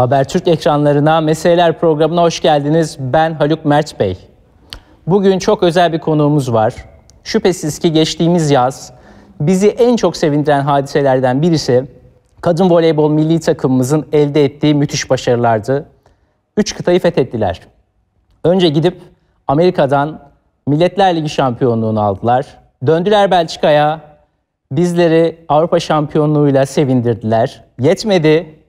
Habertürk ekranlarına Meseleler programına hoş geldiniz. Ben Haluk Mert Bey. Bugün çok özel bir konuğumuz var. Şüphesiz ki geçtiğimiz yaz bizi en çok sevindiren hadiselerden birisi kadın voleybol milli takımımızın elde ettiği müthiş başarılardı. Üç kıtayı fethettiler. Önce gidip Amerika'dan Milletler Ligi şampiyonluğunu aldılar. Döndüler Belçika'ya, bizleri Avrupa şampiyonluğuyla sevindirdiler. Yetmedi,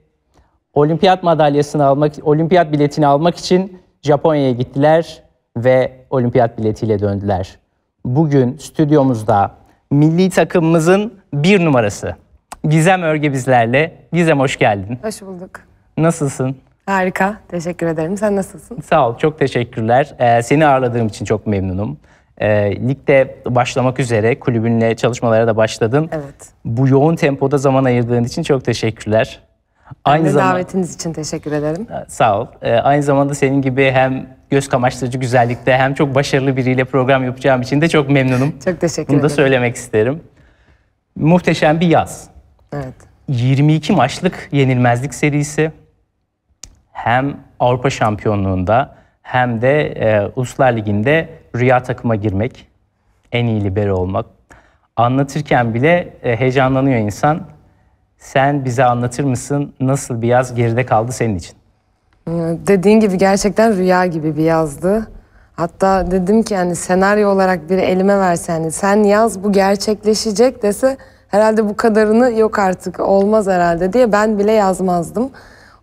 olimpiyat madalyasını almak, olimpiyat biletini almak için Japonya'ya gittiler ve olimpiyat biletiyle döndüler. Bugün stüdyomuzda milli takımımızın bir numarası Gizem Örge bizlerle. Gizem hoş geldin. Hoş bulduk. Nasılsın? Harika, teşekkür ederim. Sen nasılsın? Sağ ol, çok teşekkürler. Ee, seni ağırladığım için çok memnunum. Ee, ligde başlamak üzere, kulübünle çalışmalara da başladın. Evet. Bu yoğun tempoda zaman ayırdığın için çok teşekkürler. Aynı ben de zamanda, davetiniz için teşekkür ederim. Sağ ol. Ee, aynı zamanda senin gibi hem göz kamaştırıcı güzellikte hem çok başarılı biriyle program yapacağım için de çok memnunum. çok teşekkür ederim. Bunu da ederim. söylemek isterim. Muhteşem bir yaz. Evet. 22 maçlık yenilmezlik serisi hem Avrupa Şampiyonluğunda hem de e, Uluslar Ligi'nde rüya takıma girmek, en iyi libero olmak. Anlatırken bile e, heyecanlanıyor insan. Sen bize anlatır mısın nasıl bir yaz geride kaldı senin için? Ee, dediğin gibi gerçekten rüya gibi bir yazdı. Hatta dedim ki yani senaryo olarak biri elime verse yani sen yaz bu gerçekleşecek dese herhalde bu kadarını yok artık olmaz herhalde diye ben bile yazmazdım.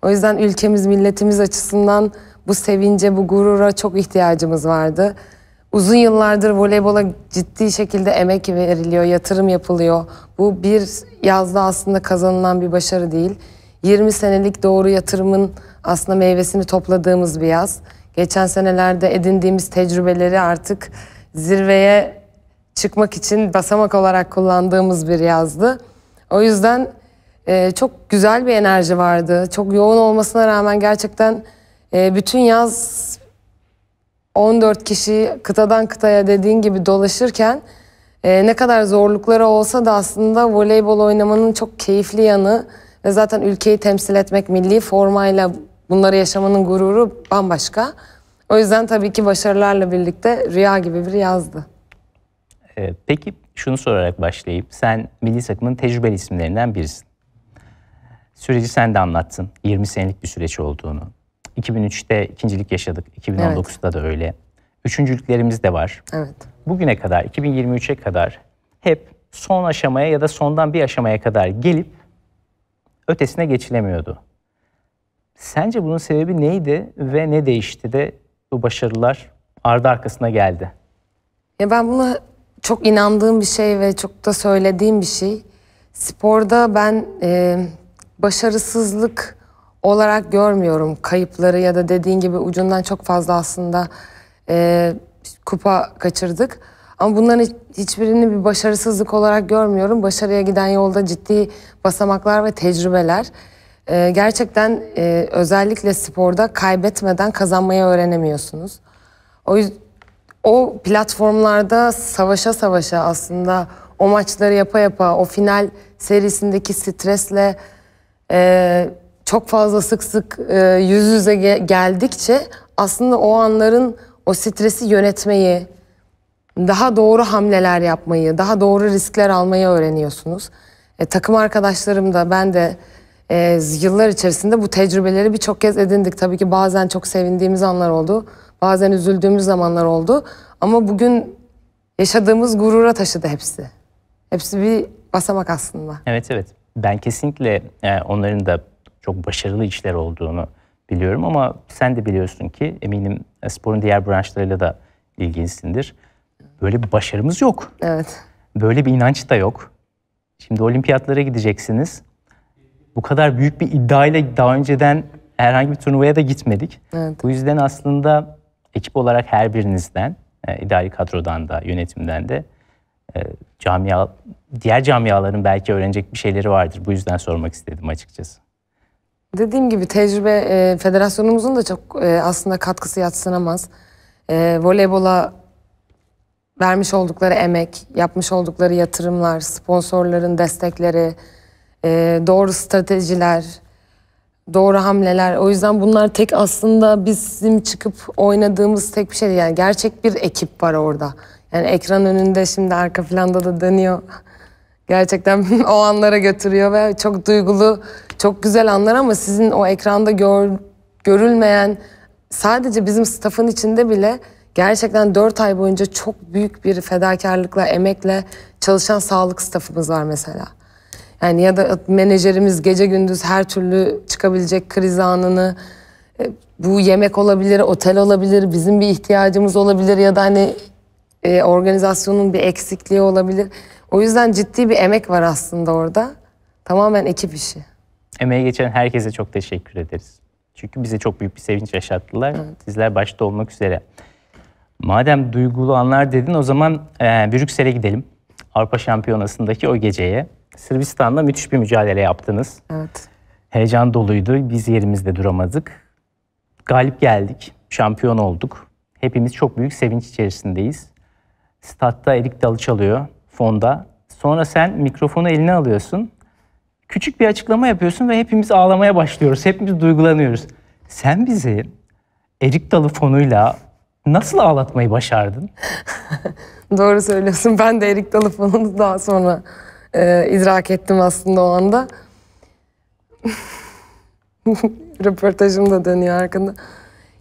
O yüzden ülkemiz milletimiz açısından bu sevince bu gurura çok ihtiyacımız vardı. Uzun yıllardır voleybola ciddi şekilde emek veriliyor, yatırım yapılıyor. Bu bir yazda aslında kazanılan bir başarı değil. 20 senelik doğru yatırımın aslında meyvesini topladığımız bir yaz. Geçen senelerde edindiğimiz tecrübeleri artık zirveye çıkmak için basamak olarak kullandığımız bir yazdı. O yüzden e, çok güzel bir enerji vardı. Çok yoğun olmasına rağmen gerçekten e, bütün yaz 14 kişi kıtadan kıtaya dediğin gibi dolaşırken e, ne kadar zorlukları olsa da aslında voleybol oynamanın çok keyifli yanı ve zaten ülkeyi temsil etmek milli formayla bunları yaşamanın gururu bambaşka. O yüzden tabii ki başarılarla birlikte rüya gibi bir yazdı. Ee, peki şunu sorarak başlayıp sen milli takımın tecrübeli isimlerinden birisin. Süreci sen de anlattın. 20 senelik bir süreç olduğunu. 2003'te ikincilik yaşadık. 2019'da evet. da öyle. Üçüncülüklerimiz de var. Evet. Bugüne kadar, 2023'e kadar hep son aşamaya ya da sondan bir aşamaya kadar gelip ötesine geçilemiyordu. Sence bunun sebebi neydi ve ne değişti de bu başarılar ardı arkasına geldi? Ya ben buna çok inandığım bir şey ve çok da söylediğim bir şey. Sporda ben e, başarısızlık olarak görmüyorum kayıpları ya da dediğin gibi ucundan çok fazla aslında e, kupa kaçırdık. Ama bunların hiçbirini bir başarısızlık olarak görmüyorum. Başarıya giden yolda ciddi basamaklar ve tecrübeler. E, gerçekten e, özellikle sporda kaybetmeden kazanmayı öğrenemiyorsunuz. O o platformlarda savaşa savaşa aslında o maçları yapa yapa o final serisindeki stresle e, çok fazla sık sık e, yüz yüze ge geldikçe aslında o anların o stresi yönetmeyi, daha doğru hamleler yapmayı, daha doğru riskler almayı öğreniyorsunuz. E, takım arkadaşlarım da ben de e, yıllar içerisinde bu tecrübeleri birçok kez edindik. Tabii ki bazen çok sevindiğimiz anlar oldu, bazen üzüldüğümüz zamanlar oldu. Ama bugün yaşadığımız gurura taşıdı hepsi. Hepsi bir basamak aslında. Evet evet. Ben kesinlikle e, onların da çok başarılı işler olduğunu biliyorum ama sen de biliyorsun ki eminim sporun diğer branşlarıyla da ilginsindir. Böyle bir başarımız yok. Evet. Böyle bir inanç da yok. Şimdi olimpiyatlara gideceksiniz. Bu kadar büyük bir iddiayla daha önceden herhangi bir turnuvaya da gitmedik. Evet. Bu yüzden aslında ekip olarak her birinizden, e, idari kadrodan da, yönetimden de e, camia, diğer camiaların belki öğrenecek bir şeyleri vardır. Bu yüzden sormak istedim açıkçası. Dediğim gibi tecrübe e, federasyonumuzun da çok e, aslında katkısı yatsınamaz. E, voleybola vermiş oldukları emek, yapmış oldukları yatırımlar, sponsorların destekleri, e, doğru stratejiler, doğru hamleler. O yüzden bunlar tek aslında bizim çıkıp oynadığımız tek bir şey değil. Yani gerçek bir ekip var orada. Yani ekran önünde şimdi arka planda da dönüyor. Gerçekten o anlara götürüyor ve çok duygulu çok güzel anlar ama sizin o ekranda gör, görülmeyen sadece bizim staffın içinde bile gerçekten 4 ay boyunca çok büyük bir fedakarlıkla, emekle çalışan sağlık staffımız var mesela. Yani ya da menajerimiz gece gündüz her türlü çıkabilecek kriz anını e, bu yemek olabilir, otel olabilir, bizim bir ihtiyacımız olabilir ya da hani e, organizasyonun bir eksikliği olabilir. O yüzden ciddi bir emek var aslında orada. Tamamen ekip işi. Emeğe geçen herkese çok teşekkür ederiz. Çünkü bize çok büyük bir sevinç yaşattılar. Evet. Sizler başta olmak üzere. Madem duygulu anlar dedin o zaman e, Brüksel'e gidelim. Avrupa Şampiyonası'ndaki o geceye. Sırbistan'la müthiş bir mücadele yaptınız. Evet. Heyecan doluydu. Biz yerimizde duramadık. Galip geldik. Şampiyon olduk. Hepimiz çok büyük sevinç içerisindeyiz. Statta erik dalı çalıyor fonda. Sonra sen mikrofonu eline alıyorsun küçük bir açıklama yapıyorsun ve hepimiz ağlamaya başlıyoruz. Hepimiz duygulanıyoruz. Sen bizi erik dalı fonuyla nasıl ağlatmayı başardın? Doğru söylüyorsun. Ben de erik dalı fonunu daha sonra e, idrak ettim aslında o anda. Röportajım da dönüyor arkanda.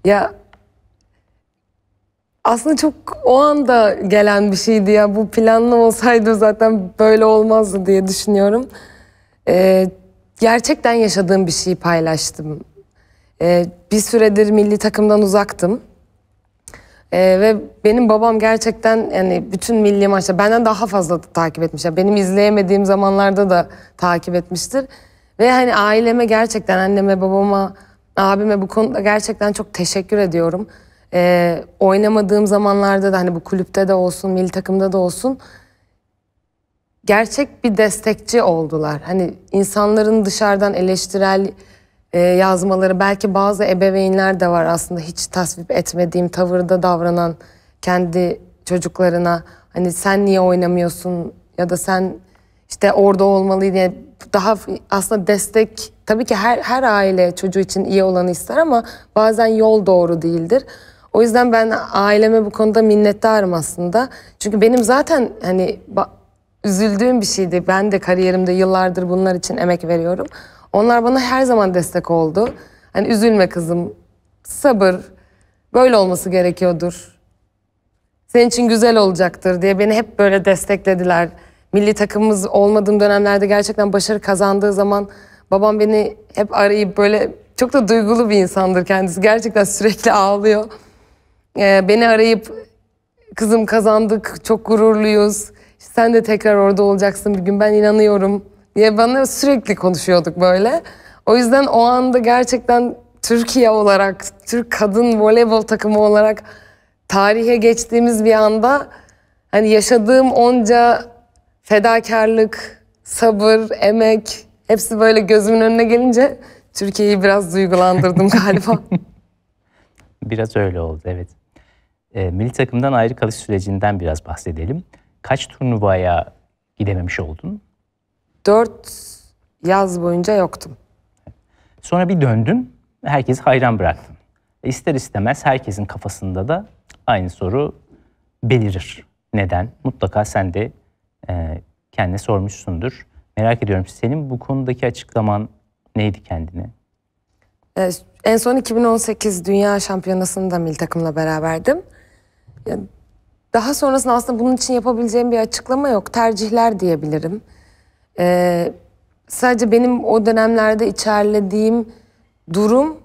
Ya aslında çok o anda gelen bir şeydi ya. Bu planlı olsaydı zaten böyle olmazdı diye düşünüyorum. Ee, gerçekten yaşadığım bir şeyi paylaştım. Ee, bir süredir milli takımdan uzaktım. Ee, ve benim babam gerçekten yani bütün milli maçta benden daha fazla da takip etmiş. Yani benim izleyemediğim zamanlarda da takip etmiştir. Ve hani aileme gerçekten anneme, babama, abime bu konuda gerçekten çok teşekkür ediyorum. Ee, oynamadığım zamanlarda da hani bu kulüpte de olsun, milli takımda da olsun gerçek bir destekçi oldular. Hani insanların dışarıdan eleştirel e, yazmaları belki bazı ebeveynler de var aslında hiç tasvip etmediğim tavırda davranan kendi çocuklarına hani sen niye oynamıyorsun ya da sen işte orada olmalı diye daha aslında destek tabii ki her her aile çocuğu için iyi olanı ister ama bazen yol doğru değildir. O yüzden ben aileme bu konuda minnettarım aslında. Çünkü benim zaten hani üzüldüğüm bir şeydi. Ben de kariyerimde yıllardır bunlar için emek veriyorum. Onlar bana her zaman destek oldu. Hani üzülme kızım, sabır, böyle olması gerekiyordur. Senin için güzel olacaktır diye beni hep böyle desteklediler. Milli takımımız olmadığım dönemlerde gerçekten başarı kazandığı zaman babam beni hep arayıp böyle çok da duygulu bir insandır kendisi. Gerçekten sürekli ağlıyor. Ee, beni arayıp kızım kazandık çok gururluyuz sen de tekrar orada olacaksın bir gün ben inanıyorum diye bana sürekli konuşuyorduk böyle. O yüzden o anda gerçekten Türkiye olarak, Türk kadın voleybol takımı olarak tarihe geçtiğimiz bir anda hani yaşadığım onca fedakarlık, sabır, emek hepsi böyle gözümün önüne gelince Türkiye'yi biraz duygulandırdım galiba. biraz öyle oldu evet. E, milli takımdan ayrı kalış sürecinden biraz bahsedelim kaç turnuvaya gidememiş oldun? Dört yaz boyunca yoktum. Sonra bir döndün, herkesi hayran bıraktın. E, ister istemez herkesin kafasında da aynı soru belirir. Neden? Mutlaka sen de e, kendine sormuşsundur. Merak ediyorum senin bu konudaki açıklaman neydi kendine? Ee, en son 2018 Dünya Şampiyonası'nda mil takımla beraberdim. Yani daha sonrasında aslında bunun için yapabileceğim bir açıklama yok. Tercihler diyebilirim. Ee, sadece benim o dönemlerde içerlediğim durum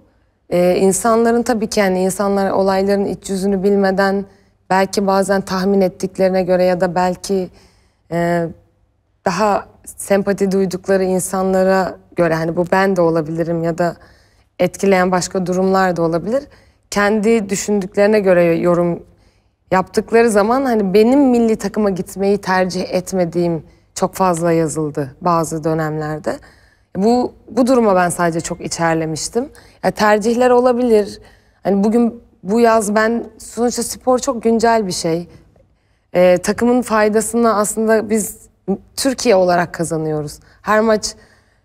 e, insanların tabii ki yani insanlar olayların iç yüzünü bilmeden belki bazen tahmin ettiklerine göre ya da belki e, daha sempati duydukları insanlara göre hani bu ben de olabilirim ya da etkileyen başka durumlar da olabilir. Kendi düşündüklerine göre yorum yaptıkları zaman hani benim milli takıma gitmeyi tercih etmediğim çok fazla yazıldı bazı dönemlerde. Bu bu duruma ben sadece çok içerlemiştim. Yani tercihler olabilir. Hani bugün bu yaz ben sonuçta spor çok güncel bir şey. Ee, takımın faydasını aslında biz Türkiye olarak kazanıyoruz. Her maç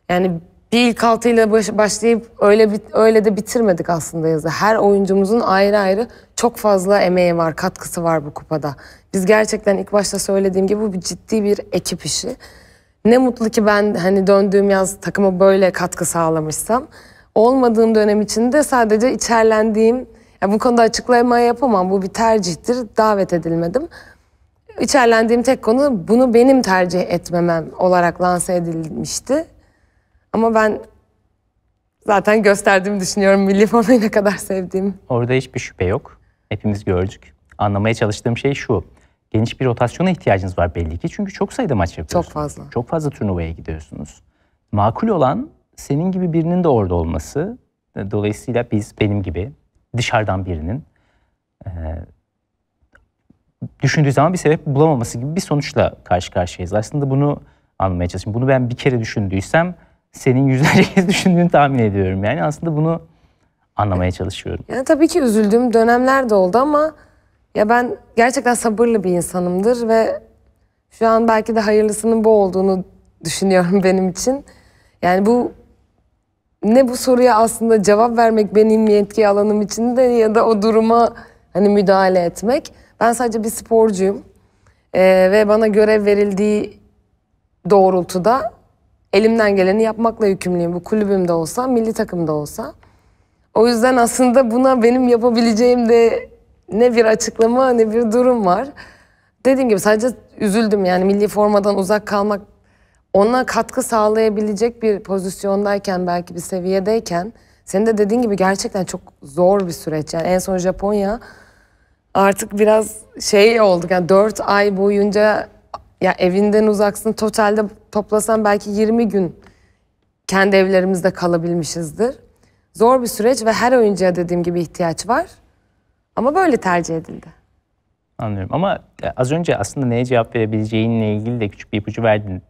yani bir ilk altıyla baş, başlayıp öyle bit, öyle de bitirmedik aslında yazı. Her oyuncumuzun ayrı ayrı çok fazla emeği var, katkısı var bu kupada. Biz gerçekten ilk başta söylediğim gibi bu ciddi bir ekip işi. Ne mutlu ki ben hani döndüğüm yaz takıma böyle katkı sağlamışsam. Olmadığım dönem içinde sadece içerlendiğim, yani bu konuda açıklama yapamam, bu bir tercihtir, davet edilmedim. İçerlendiğim tek konu bunu benim tercih etmemem olarak lanse edilmişti. Ama ben zaten gösterdiğimi düşünüyorum milli formayı ne kadar sevdiğim. Orada hiçbir şüphe yok. Hepimiz gördük. Anlamaya çalıştığım şey şu. Geniş bir rotasyona ihtiyacınız var belli ki. Çünkü çok sayıda maç yapıyorsunuz. Çok fazla. Çok fazla turnuvaya gidiyorsunuz. Makul olan senin gibi birinin de orada olması. Dolayısıyla biz benim gibi dışarıdan birinin e, düşündüğü zaman bir sebep bulamaması gibi bir sonuçla karşı karşıyayız. Aslında bunu anlamaya çalışıyorum. Bunu ben bir kere düşündüysem senin yüzlerce kez düşündüğünü tahmin ediyorum. Yani aslında bunu anlamaya çalışıyorum. Yani tabii ki üzüldüğüm dönemler de oldu ama ya ben gerçekten sabırlı bir insanımdır ve şu an belki de hayırlısının bu olduğunu düşünüyorum benim için. Yani bu ne bu soruya aslında cevap vermek benim yetki alanım içinde ya da o duruma hani müdahale etmek. Ben sadece bir sporcuyum ee, ve bana görev verildiği doğrultuda elimden geleni yapmakla yükümlüyüm. Bu kulübümde olsa, milli takımda olsa. O yüzden aslında buna benim yapabileceğim de ne bir açıklama ne bir durum var. Dediğim gibi sadece üzüldüm yani milli formadan uzak kalmak ona katkı sağlayabilecek bir pozisyondayken belki bir seviyedeyken senin de dediğin gibi gerçekten çok zor bir süreç. Yani en son Japonya artık biraz şey oldu yani dört ay boyunca ya evinden uzaksın totalde toplasan belki 20 gün kendi evlerimizde kalabilmişizdir. Zor bir süreç ve her oyuncuya dediğim gibi ihtiyaç var. Ama böyle tercih edildi. Anlıyorum ama e, az önce aslında neye cevap verebileceğinle ilgili de küçük bir ipucu verdin.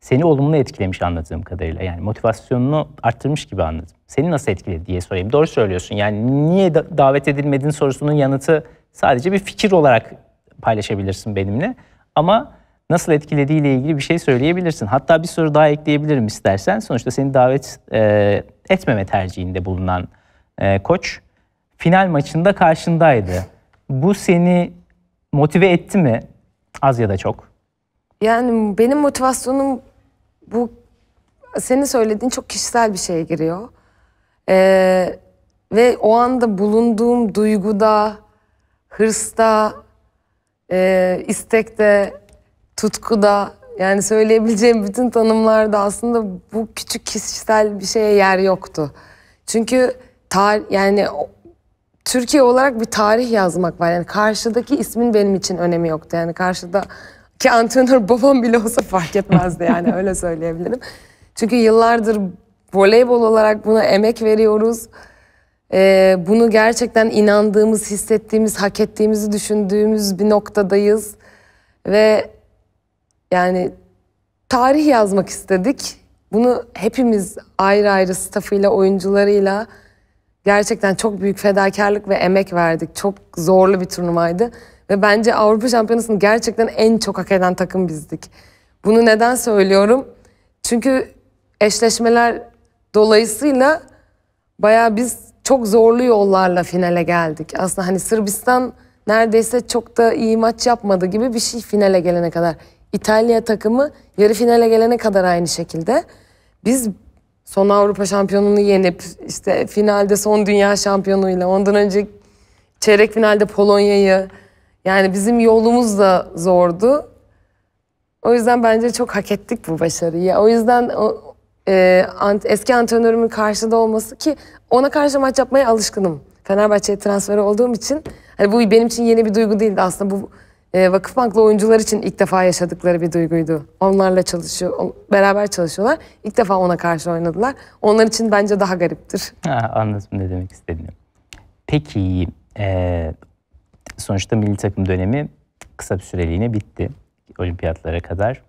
Seni olumlu etkilemiş anladığım kadarıyla. Yani motivasyonunu arttırmış gibi anladım. Seni nasıl etkiledi diye sorayım. Doğru söylüyorsun. Yani niye davet edilmedin sorusunun yanıtı sadece bir fikir olarak paylaşabilirsin benimle. Ama nasıl etkilediğiyle ilgili bir şey söyleyebilirsin. Hatta bir soru daha ekleyebilirim istersen. Sonuçta seni davet e, etmeme tercihinde bulunan e, koç final maçında karşındaydı. Bu seni motive etti mi az ya da çok? Yani benim motivasyonum bu senin söylediğin çok kişisel bir şeye giriyor. Ee, ve o anda bulunduğum duyguda, hırsta, e, istekte Tutku da yani söyleyebileceğim bütün tanımlarda aslında bu küçük kişisel bir şeye yer yoktu. Çünkü tar yani Türkiye olarak bir tarih yazmak var. Yani karşıdaki ismin benim için önemi yoktu. Yani karşıda ki antrenör babam bile olsa fark etmezdi yani öyle söyleyebilirim. Çünkü yıllardır voleybol olarak buna emek veriyoruz. Ee, bunu gerçekten inandığımız, hissettiğimiz, hak ettiğimizi düşündüğümüz bir noktadayız. Ve yani tarih yazmak istedik. Bunu hepimiz ayrı ayrı staffıyla, oyuncularıyla gerçekten çok büyük fedakarlık ve emek verdik. Çok zorlu bir turnuvaydı. Ve bence Avrupa Şampiyonası'nı gerçekten en çok hak eden takım bizdik. Bunu neden söylüyorum? Çünkü eşleşmeler dolayısıyla bayağı biz çok zorlu yollarla finale geldik. Aslında hani Sırbistan neredeyse çok da iyi maç yapmadı gibi bir şey finale gelene kadar. İtalya takımı yarı finale gelene kadar aynı şekilde. Biz son Avrupa şampiyonunu yenip işte finalde son dünya şampiyonuyla ondan önce çeyrek finalde Polonya'yı yani bizim yolumuz da zordu. O yüzden bence çok hak ettik bu başarıyı. O yüzden o, e, ant, eski antrenörümün karşıda olması ki ona karşı maç yapmaya alışkınım. Fenerbahçe'ye transfer olduğum için hani bu benim için yeni bir duygu değildi aslında bu e, ee, Vakıfbank'la oyuncular için ilk defa yaşadıkları bir duyguydu. Onlarla çalışıyor, beraber çalışıyorlar. İlk defa ona karşı oynadılar. Onlar için bence daha gariptir. Ha, anladım ne demek istediğini. Peki, e, sonuçta milli takım dönemi kısa bir süreliğine bitti olimpiyatlara kadar.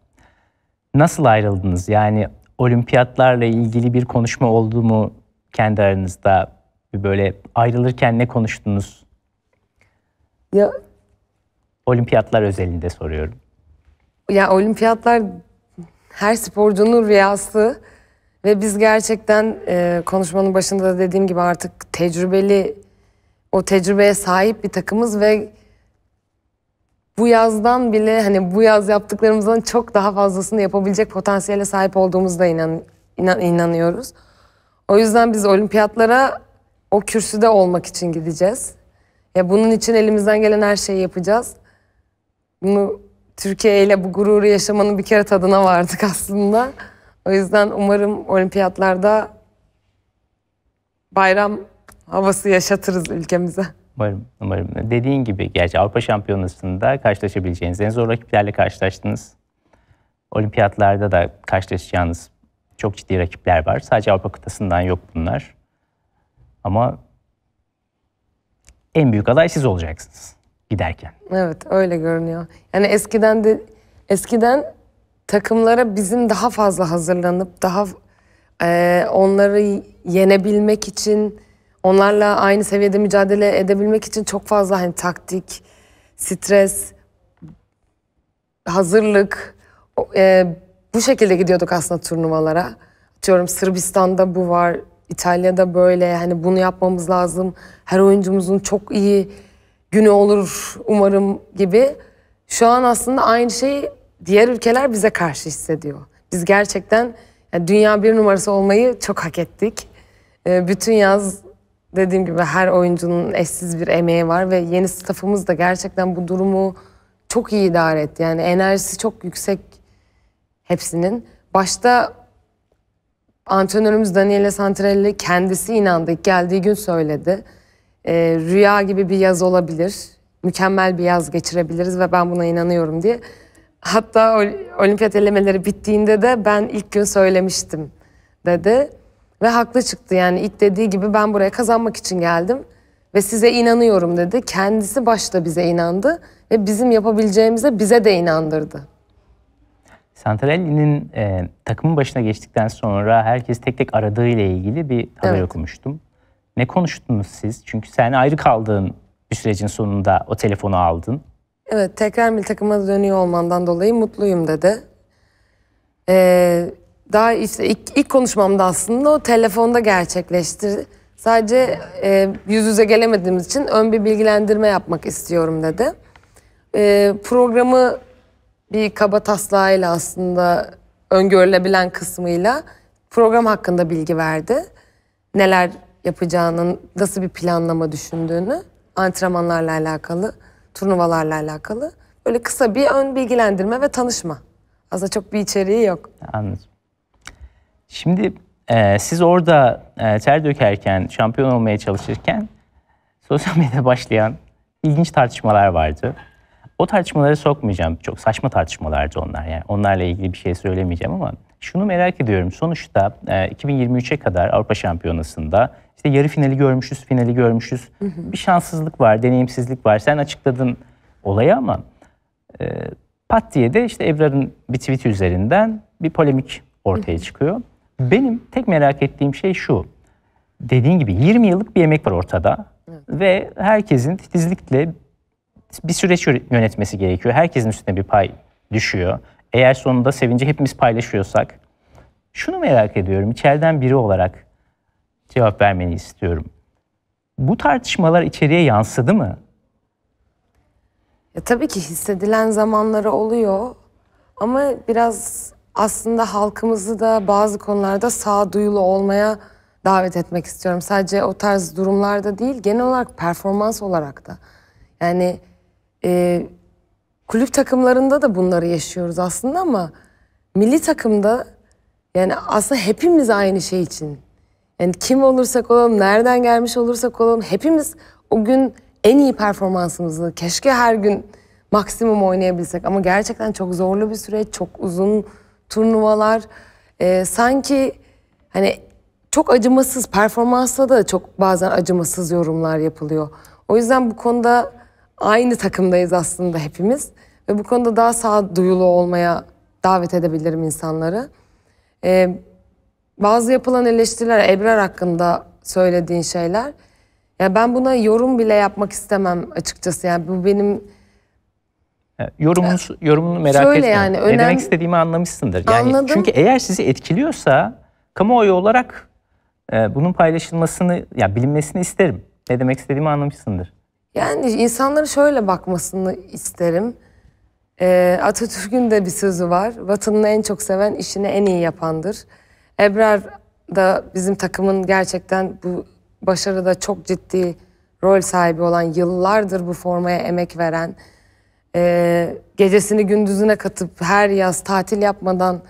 Nasıl ayrıldınız? Yani olimpiyatlarla ilgili bir konuşma oldu mu kendi aranızda? Böyle ayrılırken ne konuştunuz? Ya Olimpiyatlar özelinde soruyorum. Ya olimpiyatlar her sporcunun rüyası ve biz gerçekten e, konuşmanın başında da dediğim gibi artık tecrübeli o tecrübeye sahip bir takımız ve bu yazdan bile hani bu yaz yaptıklarımızdan çok daha fazlasını yapabilecek potansiyele sahip olduğumuzda inan, inan, inanıyoruz. O yüzden biz olimpiyatlara o kürsüde olmak için gideceğiz. Ya bunun için elimizden gelen her şeyi yapacağız bunu Türkiye ile bu gururu yaşamanın bir kere tadına vardık aslında. O yüzden umarım olimpiyatlarda bayram havası yaşatırız ülkemize. Umarım, umarım. Dediğin gibi gerçi Avrupa Şampiyonası'nda karşılaşabileceğiniz en zor rakiplerle karşılaştınız. Olimpiyatlarda da karşılaşacağınız çok ciddi rakipler var. Sadece Avrupa kıtasından yok bunlar. Ama en büyük aday siz olacaksınız giderken. Evet öyle görünüyor. Yani eskiden de eskiden takımlara bizim daha fazla hazırlanıp daha e, onları yenebilmek için onlarla aynı seviyede mücadele edebilmek için çok fazla hani taktik, stres, hazırlık e, bu şekilde gidiyorduk aslında turnuvalara. Diyorum Sırbistan'da bu var, İtalya'da böyle hani bunu yapmamız lazım. Her oyuncumuzun çok iyi günü olur umarım gibi. Şu an aslında aynı şeyi diğer ülkeler bize karşı hissediyor. Biz gerçekten yani dünya bir numarası olmayı çok hak ettik. E, bütün yaz dediğim gibi her oyuncunun eşsiz bir emeği var ve yeni stafımız da gerçekten bu durumu çok iyi idare etti. Yani enerjisi çok yüksek hepsinin. Başta antrenörümüz Daniele Santrelli kendisi inandı. Geldiği gün söyledi e, rüya gibi bir yaz olabilir. Mükemmel bir yaz geçirebiliriz ve ben buna inanıyorum diye. Hatta olimpiyat elemeleri bittiğinde de ben ilk gün söylemiştim dedi. Ve haklı çıktı yani ilk dediği gibi ben buraya kazanmak için geldim. Ve size inanıyorum dedi. Kendisi başta bize inandı ve bizim yapabileceğimize bize de inandırdı. Santarelli'nin e, takımın başına geçtikten sonra herkes tek tek aradığı ile ilgili bir haber evet. okumuştum. Ne konuştunuz siz? Çünkü sen ayrı kaldığın bir sürecin sonunda o telefonu aldın. Evet tekrar bir takıma dönüyor olmandan dolayı mutluyum dedi. Ee, daha işte ilk, ilk konuşmamda aslında o telefonda gerçekleşti. Sadece e, yüz yüze gelemediğimiz için ön bir bilgilendirme yapmak istiyorum dedi. E, programı bir kaba taslağıyla aslında öngörülebilen kısmıyla program hakkında bilgi verdi. Neler yapacağının, nasıl bir planlama düşündüğünü, antrenmanlarla alakalı, turnuvalarla alakalı böyle kısa bir ön bilgilendirme ve tanışma. Aslında çok bir içeriği yok. Anladım. Şimdi e, siz orada e, ter dökerken, şampiyon olmaya çalışırken sosyal medyada başlayan ilginç tartışmalar vardı. O tartışmaları sokmayacağım. Çok saçma tartışmalardı onlar. Yani onlarla ilgili bir şey söylemeyeceğim ama şunu merak ediyorum. Sonuçta 2023'e kadar Avrupa Şampiyonası'nda işte yarı finali görmüşüz, finali görmüşüz. Hı hı. Bir şanssızlık var, deneyimsizlik var. Sen açıkladın olayı ama e, pat diye de işte Ebrar'ın bir tweet üzerinden bir polemik ortaya hı hı. çıkıyor. Benim tek merak ettiğim şey şu. Dediğin gibi 20 yıllık bir emek var ortada. Hı. Ve herkesin titizlikle bir süreç yönetmesi gerekiyor. Herkesin üstüne bir pay düşüyor eğer sonunda sevinci hepimiz paylaşıyorsak şunu merak ediyorum içeriden biri olarak cevap vermeni istiyorum. Bu tartışmalar içeriye yansıdı mı? Ya tabii ki hissedilen zamanları oluyor ama biraz aslında halkımızı da bazı konularda sağduyulu olmaya davet etmek istiyorum. Sadece o tarz durumlarda değil genel olarak performans olarak da. Yani e, kulüp takımlarında da bunları yaşıyoruz aslında ama milli takımda yani aslında hepimiz aynı şey için. Yani kim olursak olalım, nereden gelmiş olursak olalım hepimiz o gün en iyi performansımızı keşke her gün maksimum oynayabilsek ama gerçekten çok zorlu bir süreç, çok uzun turnuvalar. Ee, sanki hani çok acımasız performansla da çok bazen acımasız yorumlar yapılıyor. O yüzden bu konuda aynı takımdayız aslında hepimiz. Ve bu konuda daha sağduyulu olmaya davet edebilirim insanları. Ee, bazı yapılan eleştiriler Ebrar hakkında söylediğin şeyler. Ya ben buna yorum bile yapmak istemem açıkçası. Yani bu benim Yorumunu, yorumunu merak Şöyle etme. Yani, ne demek istediğimi anlamışsındır. Yani Anladım. Çünkü eğer sizi etkiliyorsa kamuoyu olarak e, bunun paylaşılmasını, ya bilinmesini isterim. Ne demek istediğimi anlamışsındır. Yani insanların şöyle bakmasını isterim. E, Atatürk'ün de bir sözü var. Vatanını en çok seven işini en iyi yapandır. Ebrar da bizim takımın gerçekten bu başarıda çok ciddi rol sahibi olan, yıllardır bu formaya emek veren, e, gecesini gündüzüne katıp her yaz tatil yapmadan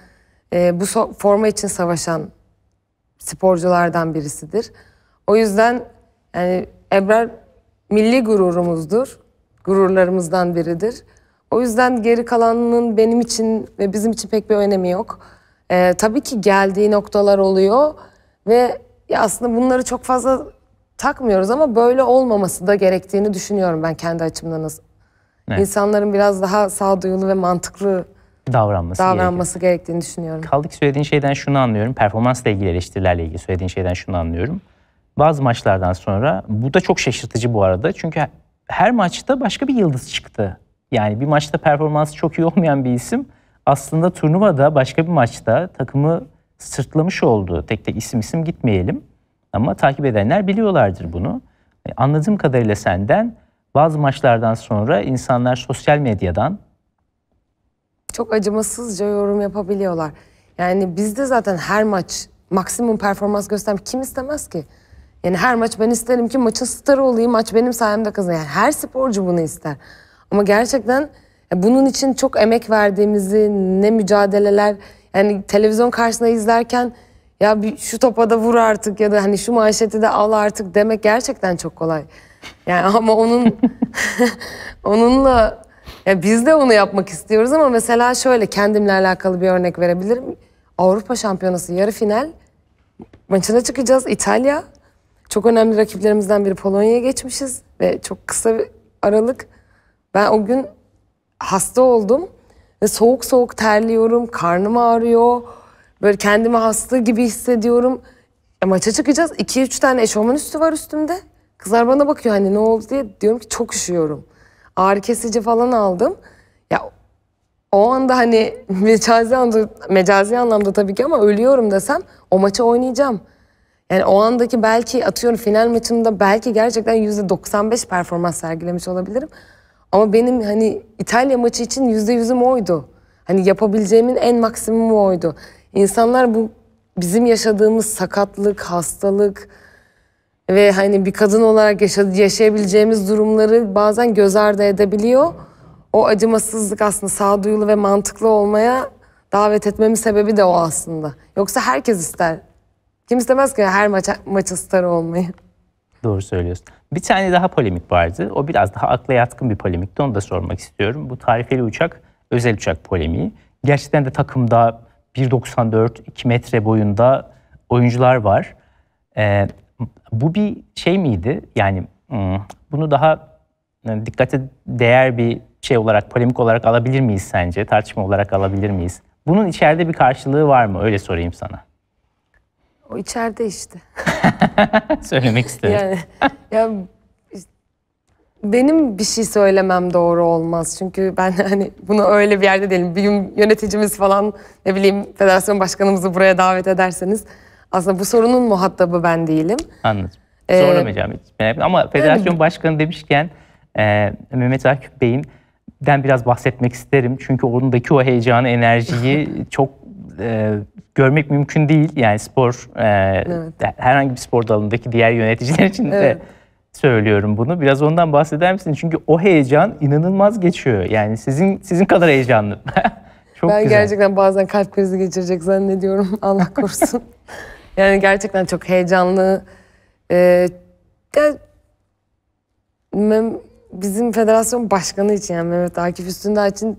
e, bu so forma için savaşan sporculardan birisidir. O yüzden yani Ebrar milli gururumuzdur. Gururlarımızdan biridir. O yüzden geri kalanının benim için ve bizim için pek bir önemi yok. Ee, tabii ki geldiği noktalar oluyor ve ya aslında bunları çok fazla takmıyoruz ama böyle olmaması da gerektiğini düşünüyorum ben kendi açımdan. Evet. İnsanların biraz daha sağduyulu ve mantıklı davranması, davranması gerekiyor. gerektiğini düşünüyorum. Kaldı ki söylediğin şeyden şunu anlıyorum. Performansla ilgili eleştirilerle ilgili söylediğin şeyden şunu anlıyorum bazı maçlardan sonra. Bu da çok şaşırtıcı bu arada. Çünkü her maçta başka bir yıldız çıktı. Yani bir maçta performansı çok iyi olmayan bir isim aslında turnuvada başka bir maçta takımı sırtlamış oldu. Tek tek isim isim gitmeyelim. Ama takip edenler biliyorlardır bunu. E, anladığım kadarıyla senden bazı maçlardan sonra insanlar sosyal medyadan çok acımasızca yorum yapabiliyorlar. Yani bizde zaten her maç maksimum performans göstermek kim istemez ki? Yani her maç ben isterim ki maçın starı olayım, maç benim sayemde kazan. Yani her sporcu bunu ister. Ama gerçekten bunun için çok emek verdiğimizi, ne mücadeleler... Yani televizyon karşısında izlerken ya bir şu topa da vur artık ya da hani şu manşeti de al artık demek gerçekten çok kolay. Yani ama onun onunla ya biz de onu yapmak istiyoruz ama mesela şöyle kendimle alakalı bir örnek verebilirim. Avrupa Şampiyonası yarı final maçına çıkacağız İtalya çok önemli rakiplerimizden biri Polonya'ya geçmişiz ve çok kısa bir aralık. Ben o gün hasta oldum ve soğuk soğuk terliyorum, karnım ağrıyor. Böyle kendimi hasta gibi hissediyorum. E, maça çıkacağız. 2 üç tane eşofman üstü var üstümde. Kızlar bana bakıyor hani ne oldu diye. Diyorum ki çok üşüyorum. Ağrı kesici falan aldım. Ya o anda hani mecazi anlamda, mecazi anlamda tabii ki ama ölüyorum desem o maçı oynayacağım. Yani o andaki belki atıyorum final maçımda belki gerçekten yüzde 95 performans sergilemiş olabilirim. Ama benim hani İtalya maçı için yüzde yüzüm oydu. Hani yapabileceğimin en maksimumu oydu. İnsanlar bu bizim yaşadığımız sakatlık, hastalık ve hani bir kadın olarak yaşayabileceğimiz durumları bazen göz ardı edebiliyor. O acımasızlık aslında sağduyulu ve mantıklı olmaya davet etmemin sebebi de o aslında. Yoksa herkes ister kim istemez ki her maça, maçın star olmayı. Doğru söylüyorsun. Bir tane daha polemik vardı. O biraz daha akla yatkın bir polemikti. Onu da sormak istiyorum. Bu tarifeli uçak, özel uçak polemiği. Gerçekten de takımda 1.94, 2 metre boyunda oyuncular var. Ee, bu bir şey miydi? Yani hmm, bunu daha dikkate değer bir şey olarak, polemik olarak alabilir miyiz sence? Tartışma olarak alabilir miyiz? Bunun içeride bir karşılığı var mı? Öyle sorayım sana. O içeride işte. Söylemek istedim. Yani, ya işte, benim bir şey söylemem doğru olmaz. Çünkü ben hani bunu öyle bir yerde değilim. Bir gün yöneticimiz falan ne bileyim federasyon başkanımızı buraya davet ederseniz aslında bu sorunun muhatabı ben değilim. Anladım. Ee, Zorlamayacağım hiç. Ama federasyon yani, başkanı demişken e, Mehmet Akif Bey'in den biraz bahsetmek isterim. Çünkü ondaki o heyecanı, enerjiyi çok e, görmek mümkün değil. Yani spor e, evet. herhangi bir spor dalındaki diğer yöneticiler için de söylüyorum bunu. Biraz ondan bahseder misin? Çünkü o heyecan inanılmaz geçiyor. Yani sizin sizin kadar heyecanlı. Çok ben güzel. gerçekten bazen kalp krizi geçirecek zannediyorum. Allah korusun. yani gerçekten çok heyecanlı. Ee, bizim federasyon başkanı için yani Mehmet Akif Üstündağ için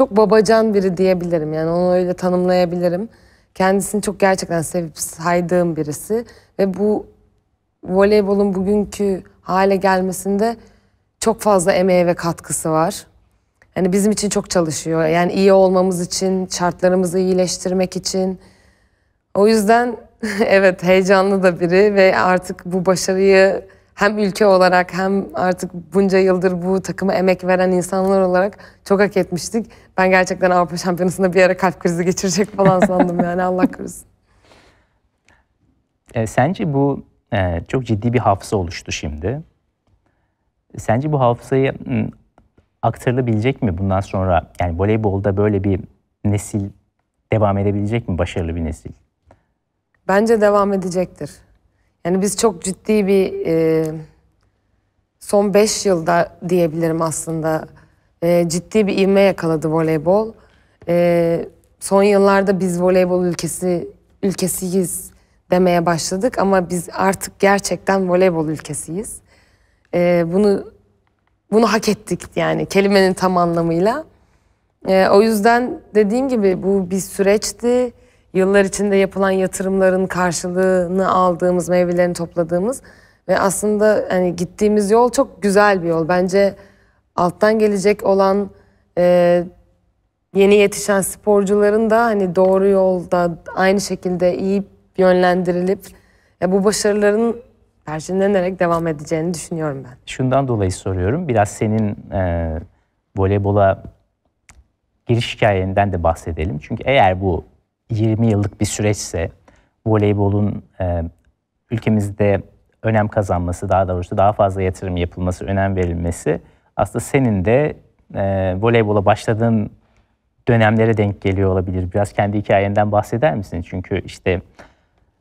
çok babacan biri diyebilirim. Yani onu öyle tanımlayabilirim. Kendisini çok gerçekten sevip saydığım birisi. Ve bu voleybolun bugünkü hale gelmesinde çok fazla emeği ve katkısı var. Yani bizim için çok çalışıyor. Yani iyi olmamız için, şartlarımızı iyileştirmek için. O yüzden evet heyecanlı da biri ve artık bu başarıyı hem ülke olarak hem artık bunca yıldır bu takıma emek veren insanlar olarak çok hak etmiştik. Ben gerçekten Avrupa Şampiyonası'nda bir ara kalp krizi geçirecek falan sandım yani Allah korusun. E, sence bu e, çok ciddi bir hafıza oluştu şimdi. Sence bu hafızayı aktarılabilecek mi bundan sonra? Yani voleybolda böyle bir nesil devam edebilecek mi? Başarılı bir nesil. Bence devam edecektir. Yani biz çok ciddi bir e, son beş yılda diyebilirim aslında e, ciddi bir ivme yakaladı voleybol. E, son yıllarda biz voleybol ülkesi ülkesiyiz demeye başladık ama biz artık gerçekten voleybol ülkesiyiz. E, bunu bunu hak ettik yani kelimenin tam anlamıyla. E, o yüzden dediğim gibi bu bir süreçti yıllar içinde yapılan yatırımların karşılığını aldığımız, meyvelerini topladığımız ve aslında hani gittiğimiz yol çok güzel bir yol. Bence alttan gelecek olan e, yeni yetişen sporcuların da hani doğru yolda aynı şekilde iyi yönlendirilip ya bu başarıların perçinlenerek devam edeceğini düşünüyorum ben. Şundan dolayı soruyorum. Biraz senin e, voleybola giriş hikayenden de bahsedelim. Çünkü eğer bu 20 yıllık bir süreçse voleybolun e, ülkemizde önem kazanması, daha doğrusu daha fazla yatırım yapılması, önem verilmesi aslında senin de e, voleybola başladığın dönemlere denk geliyor olabilir. Biraz kendi hikayenden bahseder misin? Çünkü işte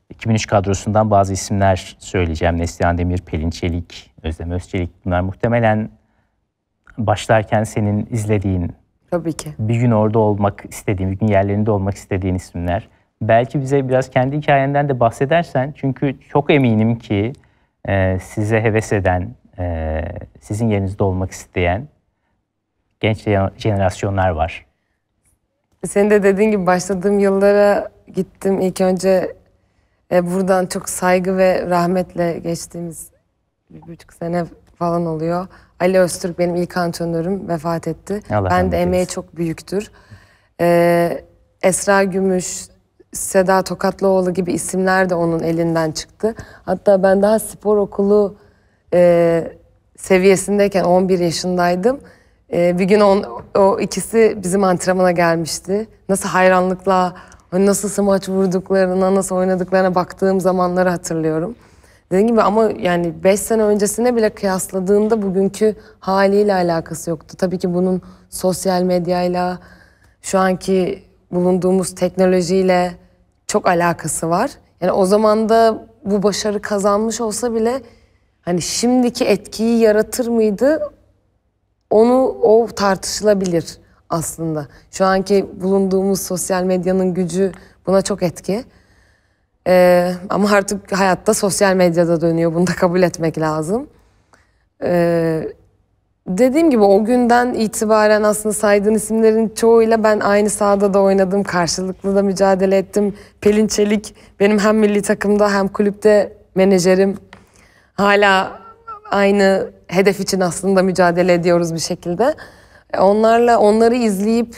2003 kadrosundan bazı isimler söyleyeceğim. Neslihan Demir, Pelin Çelik, Özlem Özçelik bunlar muhtemelen başlarken senin izlediğin Tabii ki. Bir gün orada olmak istediğin, bir gün yerlerinde olmak istediğin isimler. Belki bize biraz kendi hikayenden de bahsedersen çünkü çok eminim ki e, size heves eden, e, sizin yerinizde olmak isteyen genç jenerasyonlar var. Senin de dediğin gibi başladığım yıllara gittim. İlk önce e, buradan çok saygı ve rahmetle geçtiğimiz bir buçuk sene falan oluyor. Ali Öztürk benim ilk antrenörüm vefat etti. Allah ben de emeği çok büyüktür. Ee, Esra Gümüş, Seda Tokatlıoğlu gibi isimler de onun elinden çıktı. Hatta ben daha spor okulu e, seviyesindeyken 11 yaşındaydım. E, bir gün on, o ikisi bizim antrenmana gelmişti. Nasıl hayranlıkla, nasıl smaç vurduklarına, nasıl oynadıklarına baktığım zamanları hatırlıyorum. Dediğim gibi ama yani 5 sene öncesine bile kıyasladığında bugünkü haliyle alakası yoktu. Tabii ki bunun sosyal medyayla, şu anki bulunduğumuz teknolojiyle çok alakası var. Yani o zaman da bu başarı kazanmış olsa bile hani şimdiki etkiyi yaratır mıydı? Onu o tartışılabilir aslında. Şu anki bulunduğumuz sosyal medyanın gücü buna çok etki. Ee, ama artık hayatta sosyal medyada dönüyor. Bunu da kabul etmek lazım. Ee, dediğim gibi o günden itibaren aslında saydığın isimlerin çoğuyla ben aynı sahada da oynadım. Karşılıklı da mücadele ettim. Pelin Çelik benim hem milli takımda hem kulüpte menajerim. Hala aynı hedef için aslında mücadele ediyoruz bir şekilde. Onlarla onları izleyip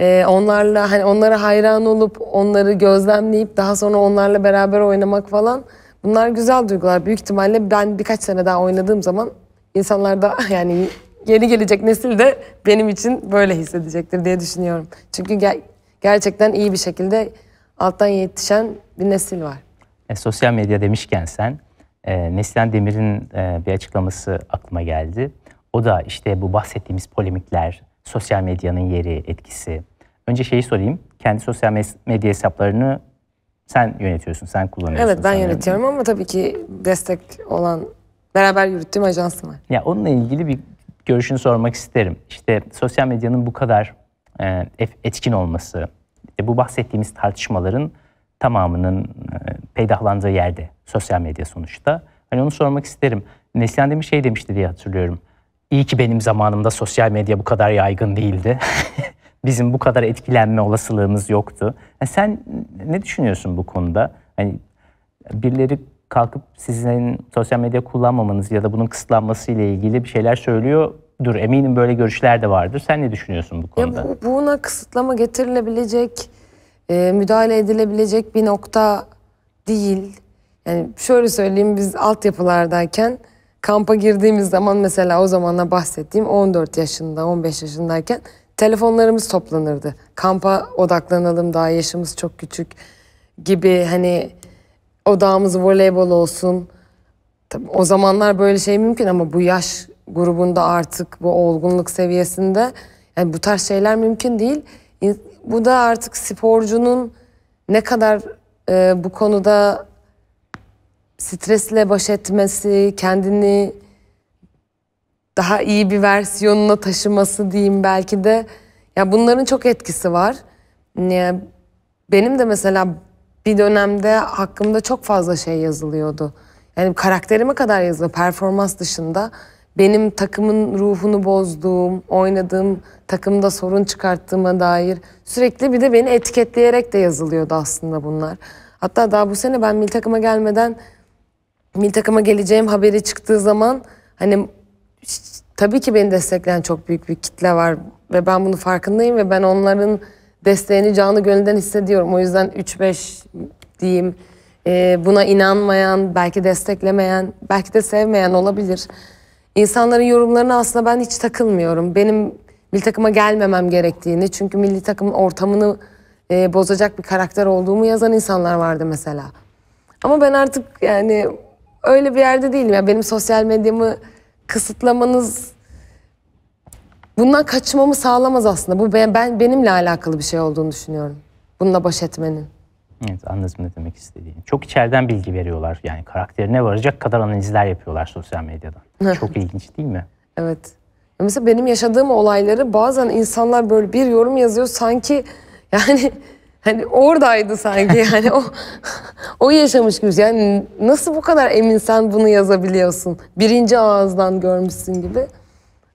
ee, onlarla hani onlara hayran olup onları gözlemleyip daha sonra onlarla beraber oynamak falan bunlar güzel duygular. Büyük ihtimalle ben birkaç sene daha oynadığım zaman insanlar da yani yeni gelecek nesil de benim için böyle hissedecektir diye düşünüyorum. Çünkü ger- gerçekten iyi bir şekilde alttan yetişen bir nesil var. E, sosyal medya demişken sen, e, Neslihan Demir'in e, bir açıklaması aklıma geldi. O da işte bu bahsettiğimiz polemikler, sosyal medyanın yeri, etkisi. Önce şeyi sorayım. Kendi sosyal medya hesaplarını sen yönetiyorsun, sen kullanıyorsun. Evet ben sanırım. yönetiyorum ama tabii ki destek olan, beraber yürüttüğüm ajansım var. Ya onunla ilgili bir görüşünü sormak isterim. İşte sosyal medyanın bu kadar e, etkin olması, işte bu bahsettiğimiz tartışmaların tamamının e, peydahlandığı yerde sosyal medya sonuçta. Hani onu sormak isterim. Neslihan demiş şey demişti diye hatırlıyorum. İyi ki benim zamanımda sosyal medya bu kadar yaygın değildi. Bizim bu kadar etkilenme olasılığımız yoktu. Yani e, sen ne düşünüyorsun bu konuda? Hani birileri kalkıp sizin sosyal medya kullanmamanız ya da bunun kısıtlanması ile ilgili bir şeyler söylüyor. Dur eminim böyle görüşler de vardır. Sen ne düşünüyorsun bu konuda? Ya bu, buna kısıtlama getirilebilecek, e, müdahale edilebilecek bir nokta değil. Yani şöyle söyleyeyim biz altyapılardayken kampa girdiğimiz zaman mesela o zamanla bahsettiğim 14 yaşında 15 yaşındayken telefonlarımız toplanırdı. Kampa odaklanalım daha yaşımız çok küçük gibi hani odağımız voleybol olsun. Tabii o zamanlar böyle şey mümkün ama bu yaş grubunda artık bu olgunluk seviyesinde yani bu tarz şeyler mümkün değil. Bu da artık sporcunun ne kadar e, bu konuda stresle baş etmesi, kendini daha iyi bir versiyonuna taşıması diyeyim belki de. Ya bunların çok etkisi var. Ee, benim de mesela bir dönemde hakkımda çok fazla şey yazılıyordu. Yani karakterime kadar yazılıyor performans dışında. Benim takımın ruhunu bozduğum, oynadığım takımda sorun çıkarttığıma dair sürekli bir de beni etiketleyerek de yazılıyordu aslında bunlar. Hatta daha bu sene ben milli takıma gelmeden milli takıma geleceğim haberi çıktığı zaman hani tabii ki beni destekleyen çok büyük bir kitle var ve ben bunu farkındayım ve ben onların desteğini canı gönülden hissediyorum. O yüzden 3-5 diyeyim e, buna inanmayan, belki desteklemeyen, belki de sevmeyen olabilir. İnsanların yorumlarına aslında ben hiç takılmıyorum. Benim milli takıma gelmemem gerektiğini çünkü milli takımın ortamını e, bozacak bir karakter olduğumu yazan insanlar vardı mesela. Ama ben artık yani öyle bir yerde değilim. Yani benim sosyal medyamı kısıtlamanız bundan kaçmamı sağlamaz aslında. Bu ben, ben benimle alakalı bir şey olduğunu düşünüyorum. Bununla baş etmenin. Evet anladım ne demek istediğini. Çok içeriden bilgi veriyorlar. Yani karakterine varacak kadar analizler yapıyorlar sosyal medyadan. Çok ilginç değil mi? Evet. Mesela benim yaşadığım olayları bazen insanlar böyle bir yorum yazıyor sanki yani hani oradaydı sanki yani o o yaşamış gibi. Yani nasıl bu kadar emin sen bunu yazabiliyorsun? Birinci ağızdan görmüşsün gibi.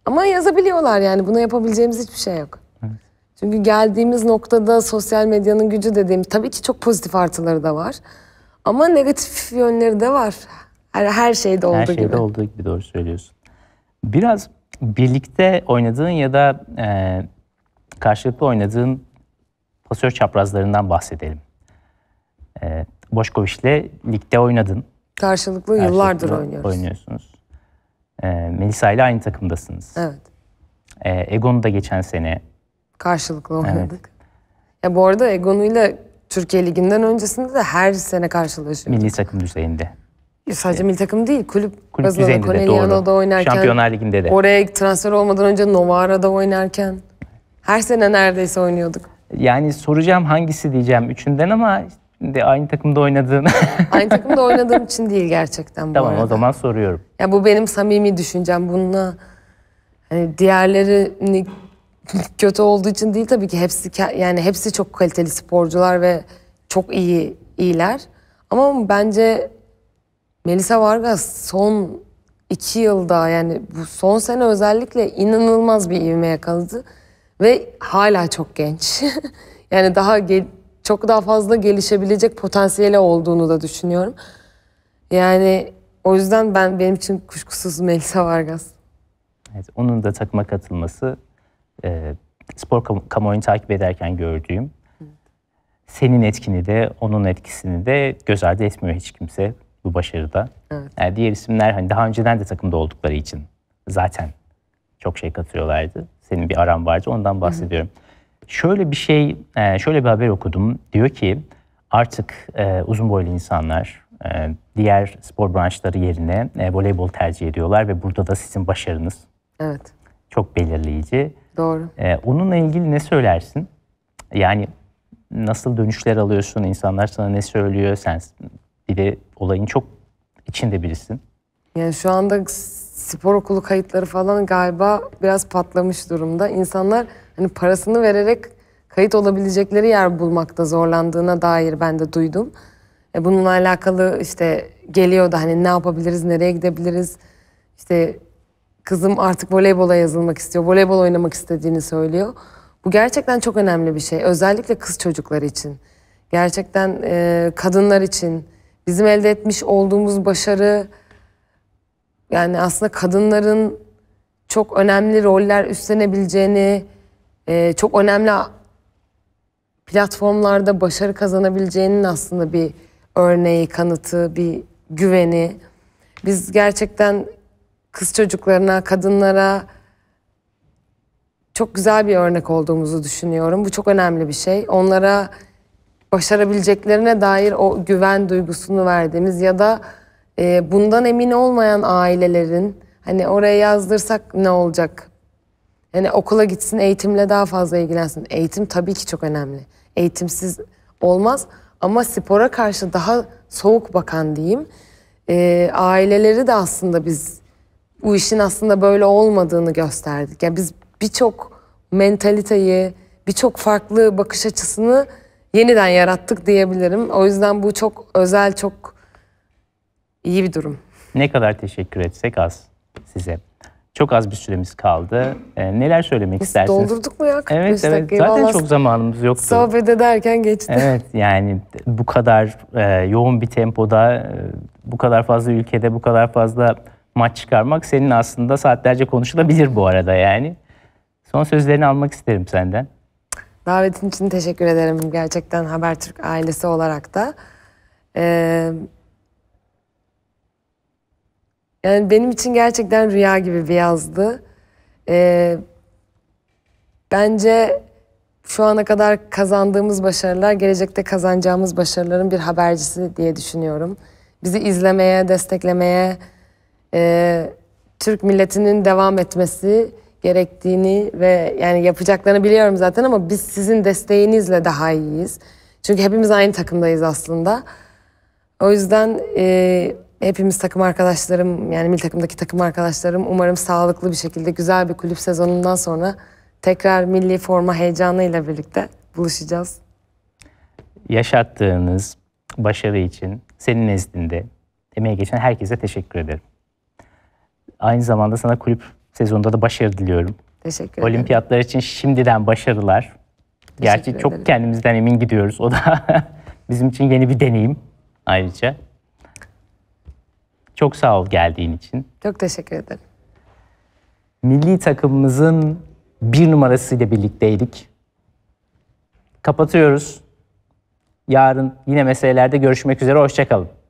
Ama yazabiliyorlar yani buna yapabileceğimiz hiçbir şey yok. Evet. Çünkü geldiğimiz noktada sosyal medyanın gücü dediğim tabii ki çok pozitif artıları da var. Ama negatif yönleri de var. Her, her şeyde olduğu gibi. Her şeyde gibi. olduğu gibi doğru söylüyorsun. Biraz birlikte oynadığın ya da e, karşılıklı oynadığın pasör çaprazlarından bahsedelim. E, ee, Boşkoviç'le ligde oynadın. Karşılıklı, Karşılıklı yıllardır oynuyoruz. Oynuyorsunuz. E, Melisa ile aynı takımdasınız. Evet. E, Egon'u da geçen sene... Karşılıklı oynadık. Evet. Ya bu arada ile Türkiye Ligi'nden öncesinde de her sene karşılaşıyorduk. Milli takım düzeyinde. Ya sadece evet. milli takım değil, kulüp, kulüp bazında Corneliano'da oynarken. Şampiyonlar Ligi'nde de. Oraya transfer olmadan önce Novara'da oynarken. Her sene neredeyse oynuyorduk. Yani soracağım hangisi diyeceğim üçünden ama de aynı takımda oynadığın. aynı takımda oynadığım için değil gerçekten bu Tamam arada. o zaman soruyorum. Ya bu benim samimi düşüncem. Bununla hani diğerlerini kötü olduğu için değil tabii ki hepsi yani hepsi çok kaliteli sporcular ve çok iyi iyiler. Ama bence Melisa Vargas son iki yılda yani bu son sene özellikle inanılmaz bir ivme yakaladı. Ve hala çok genç. yani daha çok daha fazla gelişebilecek potansiyeli olduğunu da düşünüyorum. Yani o yüzden ben benim için kuşkusuz Melisa Vargas. Evet, onun da takıma katılması e, spor kam- kamuoyunu takip ederken gördüğüm senin etkini de onun etkisini de göz ardı etmiyor hiç kimse bu başarıda. Evet. Yani diğer isimler hani daha önceden de takımda oldukları için zaten çok şey katıyorlardı senin bir aran vardı ondan bahsediyorum. Hı-hı. Şöyle bir şey, e, şöyle bir haber okudum. Diyor ki artık e, uzun boylu insanlar e, diğer spor branşları yerine voleybol tercih ediyorlar ve burada da sizin başarınız evet. çok belirleyici. Doğru. Onunla ilgili ne söylersin? Yani nasıl dönüşler alıyorsun? insanlar sana ne söylüyor? Sen bir de olayın çok içinde birisin. Yani şu anda spor okulu kayıtları falan galiba biraz patlamış durumda. İnsanlar hani parasını vererek kayıt olabilecekleri yer bulmakta zorlandığına dair ben de duydum. E, bununla alakalı işte geliyor da hani ne yapabiliriz, nereye gidebiliriz? İşte kızım artık voleybola yazılmak istiyor, voleybol oynamak istediğini söylüyor. Bu gerçekten çok önemli bir şey. Özellikle kız çocukları için. Gerçekten e, kadınlar için. Bizim elde etmiş olduğumuz başarı yani aslında kadınların çok önemli roller üstlenebileceğini, e, çok önemli platformlarda başarı kazanabileceğinin aslında bir örneği, kanıtı, bir güveni. Biz gerçekten kız çocuklarına, kadınlara çok güzel bir örnek olduğumuzu düşünüyorum. Bu çok önemli bir şey. Onlara başarabileceklerine dair o güven duygusunu verdiğimiz ya da e, bundan emin olmayan ailelerin hani oraya yazdırsak ne olacak? Yani okula gitsin eğitimle daha fazla ilgilensin. Eğitim tabii ki çok önemli. Eğitimsiz olmaz ama spora karşı daha soğuk bakan diyeyim. E, aileleri de aslında biz bu işin aslında böyle olmadığını gösterdik. Yani biz birçok mentaliteyi, birçok farklı bakış açısını yeniden yarattık diyebilirim. O yüzden bu çok özel, çok İyi bir durum. Ne kadar teşekkür etsek az size. Çok az bir süremiz kaldı. Ee, neler söylemek Biz istersiniz? Doldurduk mu ya 45 evet, evet. dakikayı? Zaten çok zamanımız yoktu. Sohbet ederken geçti. Evet yani bu kadar e, yoğun bir tempoda, e, bu kadar fazla ülkede, bu kadar fazla maç çıkarmak senin aslında saatlerce konuşulabilir bu arada yani. Son sözlerini almak isterim senden. Davetin için teşekkür ederim gerçekten Habertürk ailesi olarak da. Ee, yani benim için gerçekten rüya gibi bir yazdı. Ee, bence şu ana kadar kazandığımız başarılar, gelecekte kazanacağımız başarıların bir habercisi diye düşünüyorum. Bizi izlemeye, desteklemeye, e, Türk milletinin devam etmesi gerektiğini ve yani yapacaklarını biliyorum zaten ama biz sizin desteğinizle daha iyiyiz. Çünkü hepimiz aynı takımdayız aslında. O yüzden e, Hepimiz takım arkadaşlarım, yani milli takımdaki takım arkadaşlarım umarım sağlıklı bir şekilde güzel bir kulüp sezonundan sonra tekrar milli forma heyecanıyla birlikte buluşacağız. Yaşattığınız başarı için senin nezdinde emeği geçen herkese teşekkür ederim. Aynı zamanda sana kulüp sezonunda da başarı diliyorum. Teşekkür ederim. Olimpiyatlar için şimdiden başarılar. Teşekkür Gerçi ederim. çok kendimizden emin gidiyoruz. O da bizim için yeni bir deneyim ayrıca. Çok sağ ol geldiğin için. Çok teşekkür ederim. Milli takımımızın bir numarasıyla birlikteydik. Kapatıyoruz. Yarın yine meselelerde görüşmek üzere. Hoşçakalın.